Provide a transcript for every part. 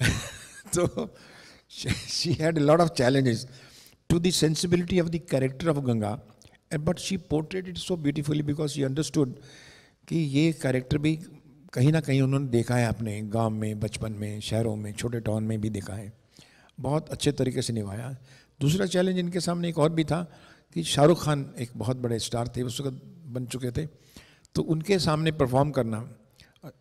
so she, she, had a lot of challenges to the sensibility of the character of Ganga, eh, but she portrayed it so beautifully because she understood कि ये character भी कहीं ना कहीं उन्होंने देखा है आपने गांव में बचपन में शहरों में छोटे टाउन में भी देखा है बहुत अच्छे तरीके से निभाया दूसरा चैलेंज इनके सामने एक और भी था कि शाहरुख खान एक बहुत बड़े स्टार थे उस वक्त बन चुके थे तो उनके सामने परफॉर्म करना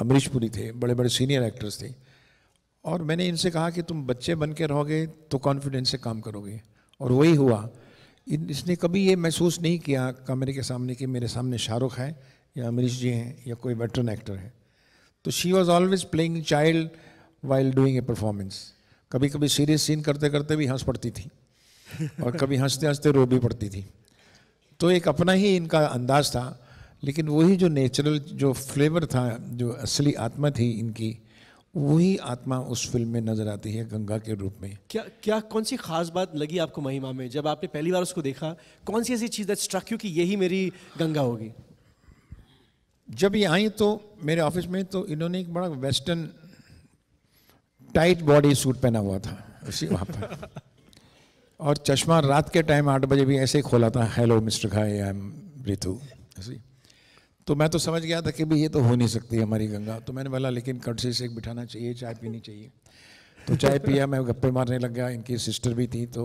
अमरीश पुरी थे बड़े बड़े सीनियर एक्टर्स थे और मैंने इनसे कहा कि तुम बच्चे बन के रहोगे तो कॉन्फिडेंस से काम करोगे और वही हुआ इन इसने कभी ये महसूस नहीं किया कैमरे के सामने कि मेरे सामने शाहरुख है या अमरीश जी हैं या कोई वेटरन एक्टर है तो she was always playing child while doing a performance कभी कभी सीरियस सीन करते करते भी हंस पड़ती थी और कभी हंसते हंसते रो भी पड़ती थी तो एक अपना ही इनका अंदाज था लेकिन वही जो नेचुरल जो फ्लेवर था जो असली आत्मा थी इनकी वही आत्मा उस फिल्म में नजर आती है गंगा के रूप में क्या क्या कौन सी खास बात लगी आपको महिमा में जब आपने पहली बार उसको देखा कौन सी ऐसी चीज़ स्ट्रक यू कि यही मेरी गंगा होगी जब ये आई तो मेरे ऑफिस में तो इन्होंने एक बड़ा वेस्टर्न टाइट बॉडी सूट पहना हुआ था उसी वहाँ पर और चश्मा रात के टाइम आठ बजे भी ऐसे ही खोला था हेलो मिस्टर खाई आई एम रितु तो मैं तो समझ गया था कि भाई ये तो हो नहीं सकती हमारी गंगा तो मैंने बोला लेकिन कड़सी से एक बिठाना चाहिए चाय पीनी चाहिए तो चाय पिया मैं गप्पे मारने लग गया इनकी सिस्टर भी थी तो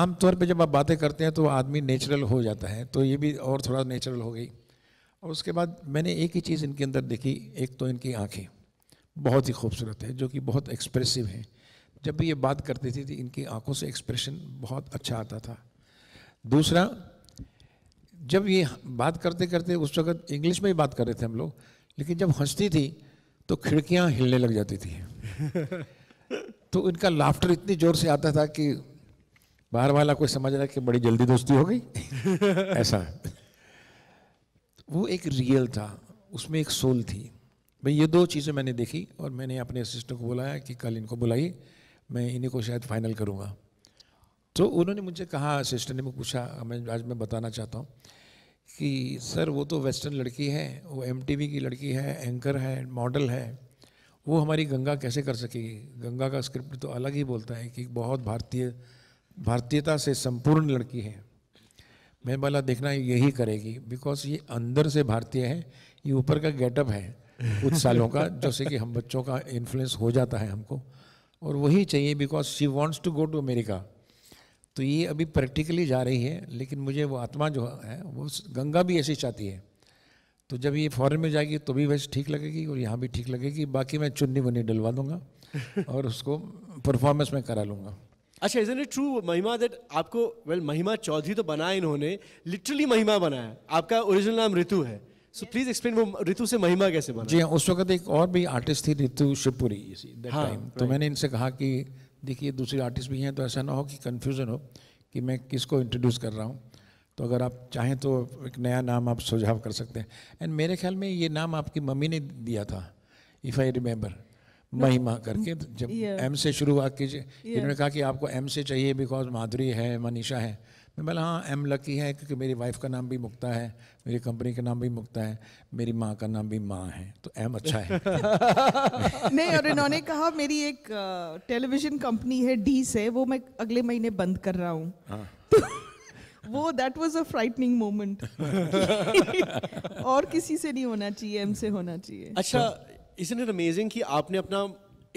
आमतौर पे जब आप बातें करते हैं तो आदमी नेचुरल हो जाता है तो ये भी और थोड़ा नेचुरल हो गई और उसके बाद मैंने एक ही चीज़ इनके अंदर देखी एक तो इनकी आँखें बहुत ही खूबसूरत है जो कि बहुत एक्सप्रेसिव हैं जब भी ये बात करती थी तो इनकी आँखों से एक्सप्रेशन बहुत अच्छा आता था दूसरा जब ये बात करते करते उस वक्त इंग्लिश में ही बात कर रहे थे हम लोग लेकिन जब हंसती थी तो खिड़कियाँ हिलने लग जाती थी तो इनका लाफ्टर इतनी जोर से आता था कि बाहर वाला कोई समझ रहा कि बड़ी जल्दी दोस्ती हो गई ऐसा वो एक रियल था उसमें एक सोल थी भाई ये दो चीज़ें मैंने देखी और मैंने अपने असिस्टेंट को बुलाया कि कल इनको बुलाइए मैं इन्हीं को शायद फाइनल करूँगा तो उन्होंने मुझे कहा असिस्टेंट ने मुझे पूछा मैं आज मैं बताना चाहता हूँ कि सर वो तो वेस्टर्न लड़की है वो एम की लड़की है एंकर है मॉडल है वो हमारी गंगा कैसे कर सकेगी गंगा का स्क्रिप्ट तो अलग ही बोलता है कि बहुत भारतीय भारतीयता से संपूर्ण लड़की है मैं बोला देखना यही करेगी बिकॉज ये अंदर से भारतीय है ये ऊपर का गेटअप है कुछ सालों का जैसे कि हम बच्चों का इन्फ्लुएंस हो जाता है हमको और वही चाहिए because she wants to go to America तो ये अभी प्रैक्टिकली जा रही है लेकिन मुझे वो आत्मा जो है वो गंगा भी ऐसी चाहती है तो जब ये फॉरेन में जाएगी तो भी वैसे ठीक लगेगी और यहाँ भी ठीक लगेगी बाकी मैं चुन्नी वन्नी डलवा दूंगा और उसको परफॉर्मेंस में करा लूँगा अच्छा is it true Mahima that आपको वेल well, महिमा चौधरी तो बनाया इन्होंने लिटरली महिमा बनाया आपका ओरिजिनल नाम ऋतु है सो प्लीज एक्सप्लेन वो ऋतु से महिमा कैसे बना जी हाँ उस वक्त एक और भी आर्टिस्ट थी ऋतु शिवपुरी हाँ, तो right. तो मैंने इनसे कहा कि देखिए दूसरे आर्टिस्ट भी हैं तो ऐसा ना हो कि कन्फ्यूज़न हो कि मैं किसको इंट्रोड्यूस कर रहा हूँ तो अगर आप चाहें तो एक नया नाम आप सुझाव कर सकते हैं एंड मेरे ख्याल में ये नाम आपकी मम्मी ने दिया था इफ़ आई रिमेम्बर महिमा करके जब एम से शुरुआत कीजिए इन्होंने कहा कि आपको एम से चाहिए बिकॉज माधुरी है मनीषा है मैं बोला हाँ एम लकी है क्योंकि मेरी वाइफ का नाम भी मुक्ता है मेरी कंपनी का नाम भी मुक्ता है मेरी माँ का नाम भी माँ है तो एम अच्छा है नहीं और इन्होंने कहा मेरी एक टेलीविजन कंपनी है डी से वो मैं अगले महीने बंद कर रहा हूँ हाँ। वो that was a frightening moment और किसी से नहीं होना चाहिए एम से होना चाहिए अच्छा इसने अमेजिंग कि आपने अपना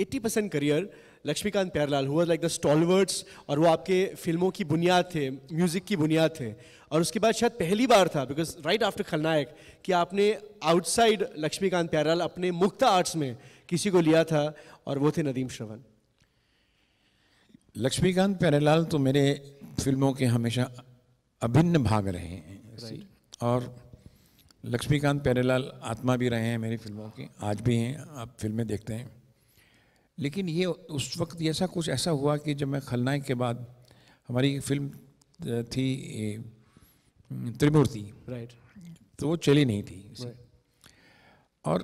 80 परसेंट करियर लक्ष्मीकांत प्यारलाल हुआ लाइक द स्टॉलवर्ड्स और वो आपके फिल्मों की बुनियाद थे म्यूज़िक की बुनियाद थे और उसके बाद शायद पहली बार था बिकॉज राइट आफ्टर खलनायक कि आपने आउटसाइड लक्ष्मीकांत प्यारलाल अपने मुक्त आर्ट्स में किसी को लिया था और वो थे नदीम श्रवण लक्ष्मीकांत प्यारेलाल तो मेरे फिल्मों के हमेशा अभिन्न भाग रहे हैं और लक्ष्मीकांत प्यारेलाल आत्मा भी रहे हैं मेरी फिल्मों की आज भी हैं आप फिल्में देखते हैं लेकिन ये उस वक्त ऐसा कुछ ऐसा हुआ कि जब मैं खलनायक के बाद हमारी फिल्म थी त्रिमूर्ति राइट तो वो चली नहीं थी और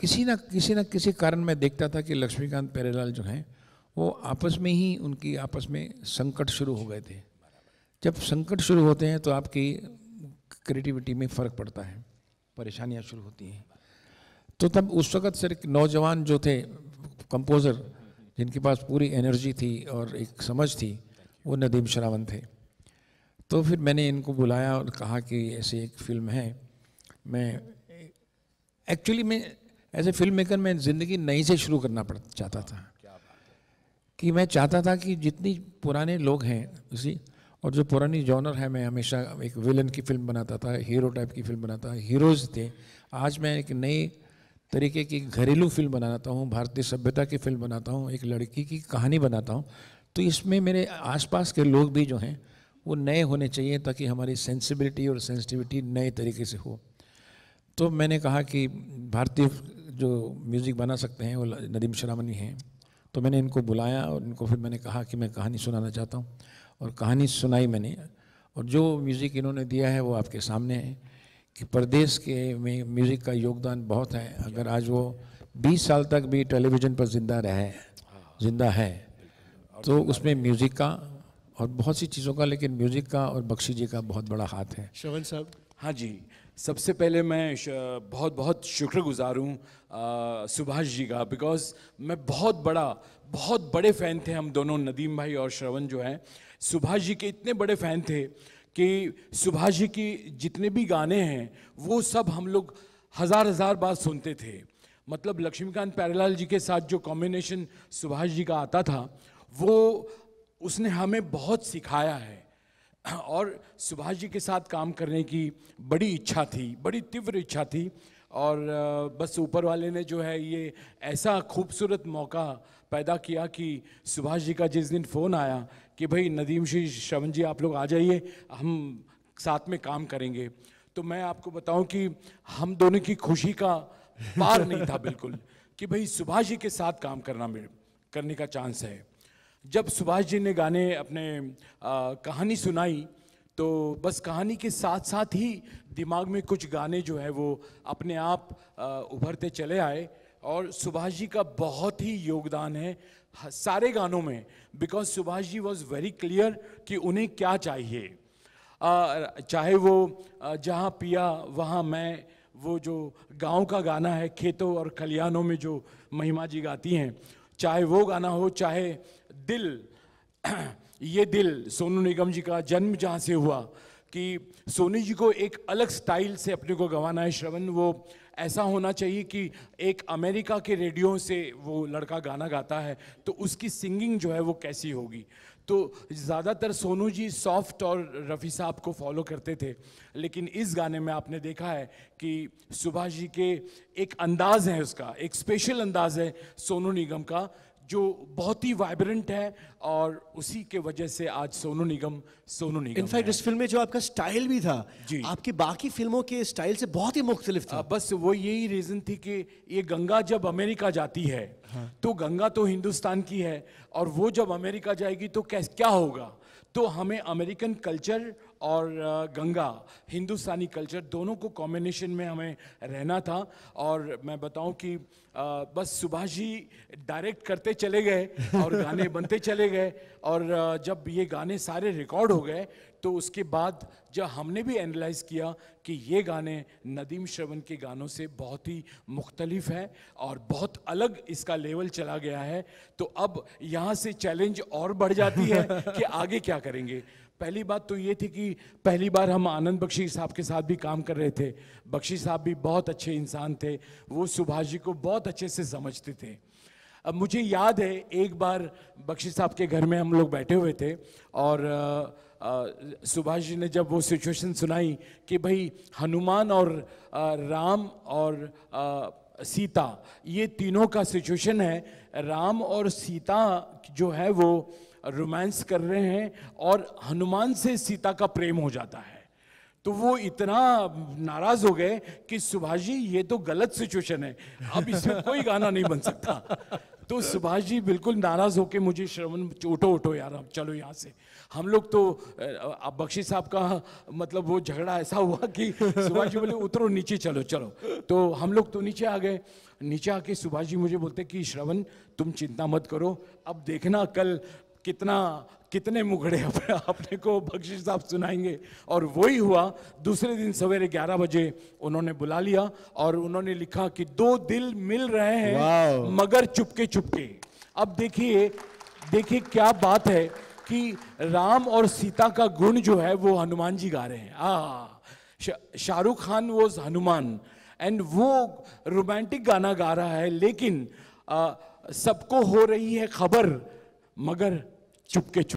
किसी ना किसी ना किसी कारण मैं देखता था कि लक्ष्मीकांत पेरेलाल जो हैं वो आपस में ही उनकी आपस में संकट शुरू हो गए थे जब संकट शुरू होते हैं तो आपकी क्रिएटिविटी में फ़र्क पड़ता है परेशानियाँ शुरू होती हैं तो तब उस वक़्त सर एक नौजवान जो थे कंपोज़र जिनके पास पूरी एनर्जी थी और एक समझ थी वो नदीम शरावन थे तो फिर मैंने इनको बुलाया और कहा कि ऐसी एक फ़िल्म है मैं एक्चुअली मैं एज ए फिल्म मेकर मैं ज़िंदगी नई से शुरू करना पड़ चाहता था कि मैं चाहता था कि जितनी पुराने लोग हैं उसी और जो पुरानी जॉनर है मैं हमेशा एक विलन की फ़िल्म बनाता था हीरो टाइप की फ़िल्म बनाता हीरोज़ थे आज मैं एक नई तरीके की घरेलू फिल्म बनाता हूँ भारतीय सभ्यता की फिल्म बनाता हूँ एक लड़की की कहानी बनाता हूँ तो इसमें मेरे आसपास के लोग भी जो हैं वो नए होने चाहिए ताकि हमारी सेंसिबिलिटी और सेंसिटिविटी नए तरीके से हो तो मैंने कहा कि भारतीय जो म्यूज़िक बना सकते हैं वो नदीम शरामनी हैं तो मैंने इनको बुलाया और इनको फिर मैंने कहा कि मैं कहानी सुनाना चाहता हूँ और कहानी सुनाई मैंने और जो म्यूज़िक इन्होंने दिया है वो आपके सामने है कि प्रदेश के में म्यूज़िक का योगदान बहुत है अगर आज वो 20 साल तक भी टेलीविज़न पर ज़िंदा रहे ज़िंदा है तो उसमें म्यूज़िक का और बहुत सी चीज़ों का लेकिन म्यूज़िक का और बख्शी जी का बहुत बड़ा हाथ है शवन साहब हाँ जी सबसे पहले मैं बहुत बहुत शुक्रगुजार हूँ सुभाष जी का बिकॉज मैं बहुत बड़ा बहुत बड़े फ़ैन थे हम दोनों नदीम भाई और श्रवण जो हैं सुभाष जी के इतने बड़े फ़ैन थे कि सुभाष जी की जितने भी गाने हैं वो सब हम लोग हज़ार हज़ार बार सुनते थे मतलब लक्ष्मीकांत प्यारेलाल जी के साथ जो कॉम्बिनेशन सुभाष जी का आता था वो उसने हमें बहुत सिखाया है और सुभाष जी के साथ काम करने की बड़ी इच्छा थी बड़ी तीव्र इच्छा थी और बस ऊपर वाले ने जो है ये ऐसा खूबसूरत मौका पैदा किया कि सुभाष जी का जिस दिन फ़ोन आया कि भाई नदीम श्री श्रवण जी आप लोग आ जाइए हम साथ में काम करेंगे तो मैं आपको बताऊं कि हम दोनों की खुशी का पार नहीं था बिल्कुल कि भाई सुभाष जी के साथ काम करना मेरे करने का चांस है जब सुभाष जी ने गाने अपने आ, कहानी सुनाई तो बस कहानी के साथ साथ ही दिमाग में कुछ गाने जो है वो अपने आप उभरते चले आए और सुभाष जी का बहुत ही योगदान है सारे गानों में because Subhash ji was very clear कि उन्हें क्या चाहिए आ, चाहे वो जहाँ पिया वहाँ मैं वो जो गांव का गाना है खेतों और खलियानों में जो महिमा जी गाती हैं चाहे वो गाना हो चाहे दिल ये दिल सोनू निगम जी का जन्म जहाँ से हुआ कि सोनी जी को एक अलग स्टाइल से अपने को गंवाना है श्रवण वो ऐसा होना चाहिए कि एक अमेरिका के रेडियो से वो लड़का गाना गाता है तो उसकी सिंगिंग जो है वो कैसी होगी तो ज़्यादातर सोनू जी सॉफ्ट और रफ़ी साहब को फॉलो करते थे लेकिन इस गाने में आपने देखा है कि सुभाष जी के एक अंदाज़ है उसका एक स्पेशल अंदाज़ है सोनू निगम का जो बहुत ही वाइब्रेंट है और उसी के वजह से आज सोनू निगम सोनू निगम इनफैक्ट इस फिल्म में जो आपका स्टाइल भी था जी आपकी बाकी फिल्मों के स्टाइल से बहुत ही मुख्तलिफ था आ, बस वो यही रीज़न थी कि ये गंगा जब अमेरिका जाती है हाँ। तो गंगा तो हिंदुस्तान की है और वो जब अमेरिका जाएगी तो क्या होगा तो हमें अमेरिकन कल्चर और गंगा हिंदुस्तानी कल्चर दोनों को कॉम्बिनेशन में हमें रहना था और मैं बताऊं कि बस सुभाष जी डायरेक्ट करते चले गए और गाने बनते चले गए और जब ये गाने सारे रिकॉर्ड हो गए तो उसके बाद जब हमने भी एनालाइज किया कि ये गाने नदीम श्रवण के गानों से बहुत ही मुख्तलिफ है और बहुत अलग इसका लेवल चला गया है तो अब यहाँ से चैलेंज और बढ़ जाती है कि आगे क्या करेंगे पहली बात तो ये थी कि पहली बार हम आनंद बख्शी साहब के साथ भी काम कर रहे थे बख्शी साहब भी बहुत अच्छे इंसान थे वो सुभाष जी को बहुत अच्छे से समझते थे अब मुझे याद है एक बार बख्शी साहब के घर में हम लोग बैठे हुए थे और सुभाष जी ने जब वो सिचुएशन सुनाई कि भाई हनुमान और आ, राम और आ, सीता ये तीनों का सिचुएशन है राम और सीता जो है वो रोमांस कर रहे हैं और हनुमान से सीता का प्रेम हो जाता है तो वो इतना नाराज हो गए कि सुभाष जी ये तो गलत सिचुएशन है अब इसमें कोई गाना नहीं बन सकता तो सुभाष जी बिल्कुल नाराज होके मुझे श्रवण उठो उठो यार अब चलो यहाँ से हम लोग तो अब बख्शी साहब का मतलब वो झगड़ा ऐसा हुआ कि सुभाष जी बोले उतरो नीचे चलो चलो तो हम लोग तो नीचे आ गए नीचे आके सुभाष जी मुझे बोलते कि श्रवण तुम चिंता मत करो अब देखना कल कितना कितने मुखड़े अपने अपने को बख्शी साहब सुनाएंगे और वही हुआ दूसरे दिन सवेरे 11 बजे उन्होंने बुला लिया और उन्होंने लिखा कि दो दिल मिल रहे हैं मगर चुपके चुपके अब देखिए देखिए क्या बात है कि राम और सीता का गुण जो है वो हनुमान जी गा रहे हैं आ शाहरुख खान वो हनुमान एंड वो रोमांटिक गाना गा रहा है लेकिन सबको हो रही है खबर मगर चुपके चुप